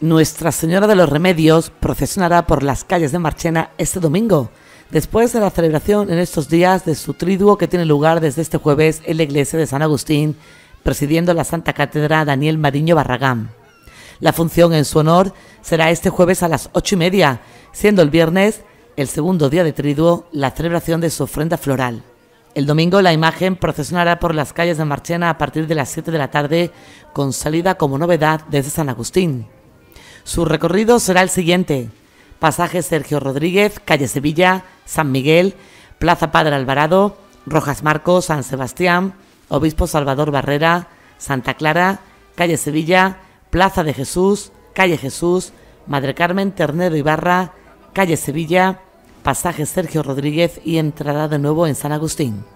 Nuestra Señora de los Remedios procesionará por las calles de Marchena este domingo, después de la celebración en estos días de su triduo que tiene lugar desde este jueves en la iglesia de San Agustín, presidiendo la Santa Cátedra Daniel Mariño Barragán. La función en su honor será este jueves a las ocho y media, siendo el viernes, el segundo día de triduo, la celebración de su ofrenda floral. El domingo la imagen procesionará por las calles de Marchena a partir de las 7 de la tarde, con salida como novedad desde San Agustín. Su recorrido será el siguiente. Pasaje Sergio Rodríguez, Calle Sevilla, San Miguel, Plaza Padre Alvarado, Rojas Marcos, San Sebastián, Obispo Salvador Barrera, Santa Clara, Calle Sevilla, Plaza de Jesús, Calle Jesús, Madre Carmen, Ternero Ibarra, Calle Sevilla, Pasaje Sergio Rodríguez y entrará de nuevo en San Agustín.